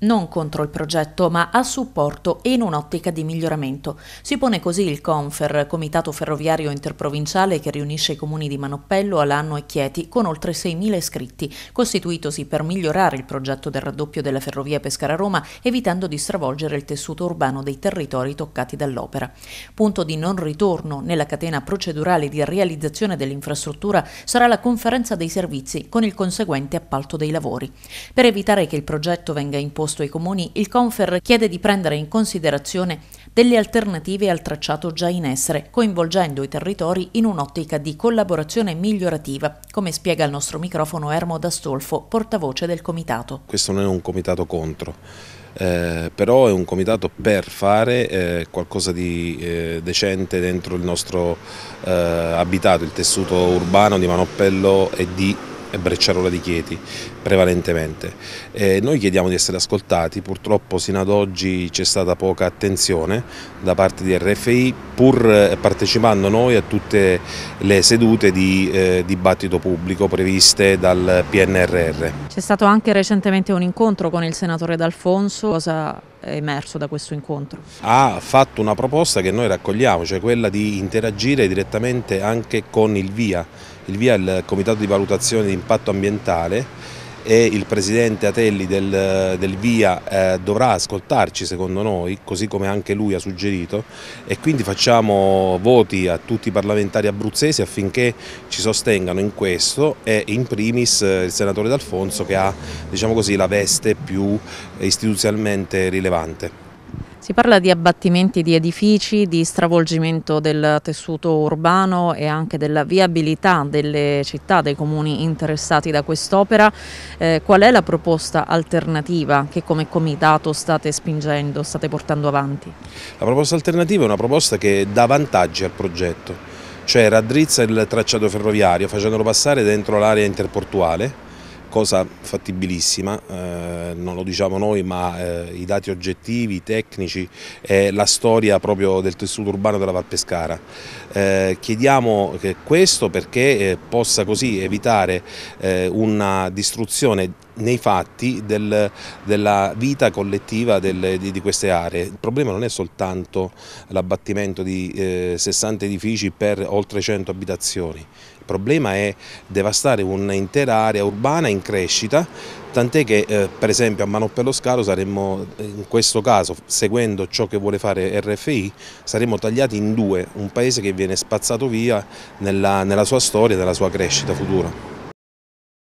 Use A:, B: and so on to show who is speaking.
A: non contro il progetto ma a supporto e in un'ottica di miglioramento. Si pone così il CONFER, Comitato Ferroviario Interprovinciale che riunisce i comuni di Manoppello, Alanno e Chieti con oltre 6.000 iscritti, costituitosi per migliorare il progetto del raddoppio della ferrovia Pescara-Roma evitando di stravolgere il tessuto urbano dei territori toccati dall'opera. Punto di non ritorno nella catena procedurale di realizzazione dell'infrastruttura sarà la conferenza dei servizi con il conseguente appalto dei lavori. Per evitare che il progetto venga imposto proposto ai comuni, il Confer chiede di prendere in considerazione delle alternative al tracciato già in essere, coinvolgendo i territori in un'ottica di collaborazione migliorativa, come spiega il nostro microfono Ermo D'Astolfo, portavoce del Comitato.
B: Questo non è un Comitato contro, eh, però è un comitato per fare eh, qualcosa di eh, decente dentro il nostro eh, abitato, il tessuto urbano di Manoppello e di e Brecciarola di Chieti prevalentemente. Eh, noi chiediamo di essere ascoltati, purtroppo sino ad oggi c'è stata poca attenzione da parte di RFI pur eh, partecipando noi a tutte le sedute di eh, dibattito pubblico previste dal PNRR.
A: C'è stato anche recentemente un incontro con il senatore D'Alfonso, cosa emerso da questo incontro?
B: Ha fatto una proposta che noi raccogliamo, cioè quella di interagire direttamente anche con il VIA. Il VIA è il Comitato di Valutazione di Impatto Ambientale e il Presidente Atelli del, del VIA eh, dovrà ascoltarci secondo noi, così come anche lui ha suggerito e quindi facciamo voti a tutti i parlamentari abruzzesi affinché ci sostengano in questo e in primis eh, il Senatore D'Alfonso che ha diciamo così, la veste più istituzionalmente rilevante.
A: Si parla di abbattimenti di edifici, di stravolgimento del tessuto urbano e anche della viabilità delle città, dei comuni interessati da quest'opera. Eh, qual è la proposta alternativa che come comitato state spingendo, state portando avanti?
B: La proposta alternativa è una proposta che dà vantaggi al progetto, cioè raddrizza il tracciato ferroviario facendolo passare dentro l'area interportuale cosa fattibilissima, eh, non lo diciamo noi ma eh, i dati oggettivi, tecnici e la storia proprio del tessuto urbano della Valpescara. Eh, chiediamo questo perché eh, possa così evitare eh, una distruzione nei fatti del, della vita collettiva delle, di, di, queste aree. Il problema non è soltanto l'abbattimento di eh, 60 edifici per oltre 100 abitazioni, il problema è devastare un'intera area urbana in crescita, tant'è che eh, per esempio a Manopello Scalo saremmo, in questo caso, seguendo ciò che vuole fare RFI, saremmo tagliati in due, un paese che viene spazzato via nella, nella sua storia e nella sua crescita futura.